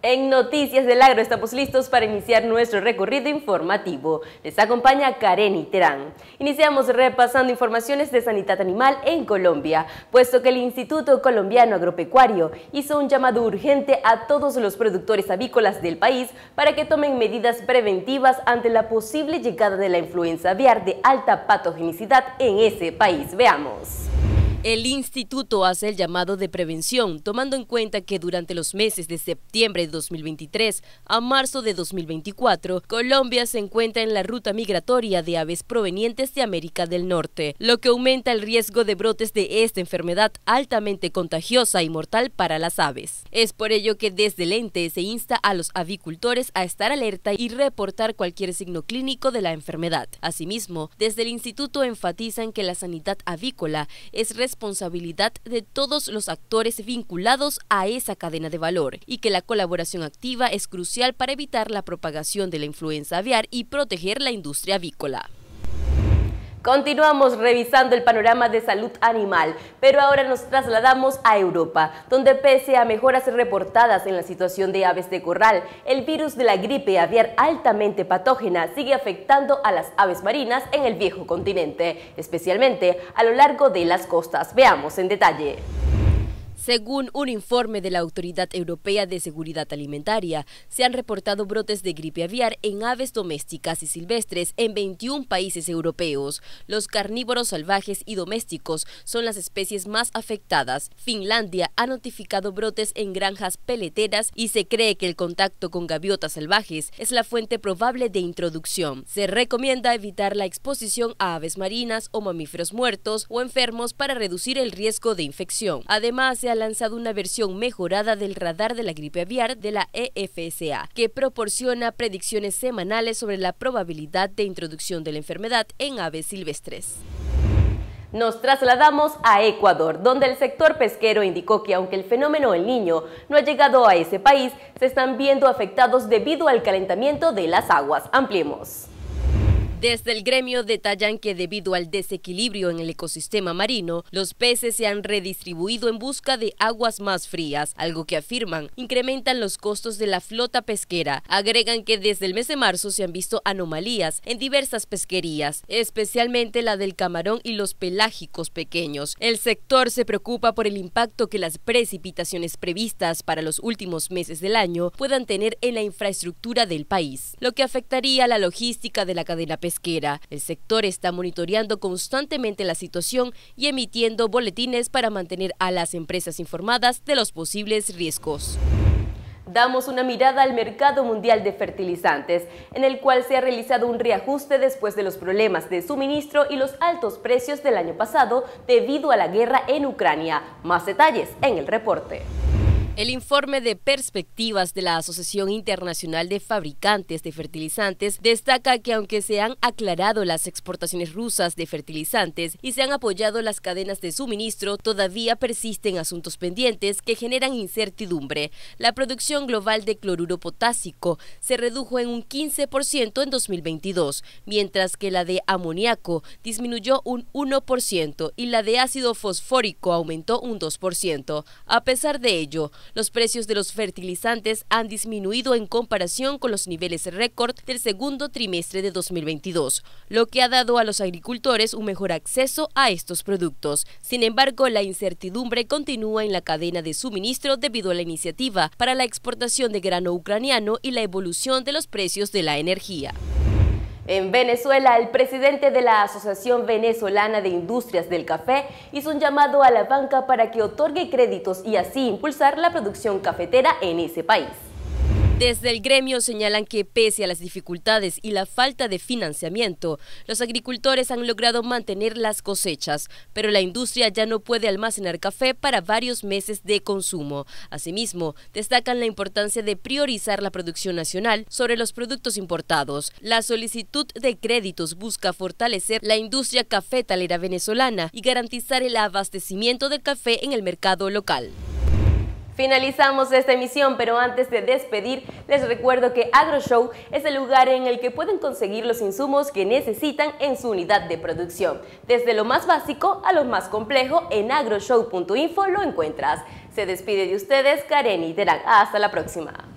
En Noticias del Agro estamos listos para iniciar nuestro recorrido informativo. Les acompaña Karen y Terán. Iniciamos repasando informaciones de sanidad animal en Colombia, puesto que el Instituto Colombiano Agropecuario hizo un llamado urgente a todos los productores avícolas del país para que tomen medidas preventivas ante la posible llegada de la influenza aviar de alta patogenicidad en ese país. Veamos. El instituto hace el llamado de prevención, tomando en cuenta que durante los meses de septiembre de 2023 a marzo de 2024, Colombia se encuentra en la ruta migratoria de aves provenientes de América del Norte, lo que aumenta el riesgo de brotes de esta enfermedad altamente contagiosa y mortal para las aves. Es por ello que desde el ente se insta a los avicultores a estar alerta y reportar cualquier signo clínico de la enfermedad. Asimismo, desde el instituto enfatizan que la sanidad avícola es responsable responsabilidad de todos los actores vinculados a esa cadena de valor y que la colaboración activa es crucial para evitar la propagación de la influenza aviar y proteger la industria avícola. Continuamos revisando el panorama de salud animal, pero ahora nos trasladamos a Europa, donde pese a mejoras reportadas en la situación de aves de corral, el virus de la gripe aviar altamente patógena sigue afectando a las aves marinas en el viejo continente, especialmente a lo largo de las costas. Veamos en detalle. Según un informe de la Autoridad Europea de Seguridad Alimentaria, se han reportado brotes de gripe aviar en aves domésticas y silvestres en 21 países europeos. Los carnívoros salvajes y domésticos son las especies más afectadas. Finlandia ha notificado brotes en granjas peleteras y se cree que el contacto con gaviotas salvajes es la fuente probable de introducción. Se recomienda evitar la exposición a aves marinas o mamíferos muertos o enfermos para reducir el riesgo de infección. Además, se ha lanzado una versión mejorada del radar de la gripe aviar de la EFSA, que proporciona predicciones semanales sobre la probabilidad de introducción de la enfermedad en aves silvestres. Nos trasladamos a Ecuador, donde el sector pesquero indicó que aunque el fenómeno El Niño no ha llegado a ese país, se están viendo afectados debido al calentamiento de las aguas. Ampliemos. Desde el gremio detallan que debido al desequilibrio en el ecosistema marino, los peces se han redistribuido en busca de aguas más frías, algo que afirman incrementan los costos de la flota pesquera. Agregan que desde el mes de marzo se han visto anomalías en diversas pesquerías, especialmente la del camarón y los pelágicos pequeños. El sector se preocupa por el impacto que las precipitaciones previstas para los últimos meses del año puedan tener en la infraestructura del país, lo que afectaría la logística de la cadena pesquera el sector está monitoreando constantemente la situación y emitiendo boletines para mantener a las empresas informadas de los posibles riesgos. Damos una mirada al mercado mundial de fertilizantes, en el cual se ha realizado un reajuste después de los problemas de suministro y los altos precios del año pasado debido a la guerra en Ucrania. Más detalles en el reporte. El informe de perspectivas de la Asociación Internacional de Fabricantes de Fertilizantes destaca que aunque se han aclarado las exportaciones rusas de fertilizantes y se han apoyado las cadenas de suministro, todavía persisten asuntos pendientes que generan incertidumbre. La producción global de cloruro potásico se redujo en un 15% en 2022, mientras que la de amoníaco disminuyó un 1% y la de ácido fosfórico aumentó un 2%. A pesar de ello, los precios de los fertilizantes han disminuido en comparación con los niveles récord del segundo trimestre de 2022, lo que ha dado a los agricultores un mejor acceso a estos productos. Sin embargo, la incertidumbre continúa en la cadena de suministro debido a la iniciativa para la exportación de grano ucraniano y la evolución de los precios de la energía. En Venezuela, el presidente de la Asociación Venezolana de Industrias del Café hizo un llamado a la banca para que otorgue créditos y así impulsar la producción cafetera en ese país. Desde el gremio señalan que pese a las dificultades y la falta de financiamiento, los agricultores han logrado mantener las cosechas, pero la industria ya no puede almacenar café para varios meses de consumo. Asimismo, destacan la importancia de priorizar la producción nacional sobre los productos importados. La solicitud de créditos busca fortalecer la industria cafetalera venezolana y garantizar el abastecimiento de café en el mercado local. Finalizamos esta emisión, pero antes de despedir, les recuerdo que AgroShow es el lugar en el que pueden conseguir los insumos que necesitan en su unidad de producción. Desde lo más básico a lo más complejo, en agroshow.info lo encuentras. Se despide de ustedes Karen y Terán. Hasta la próxima.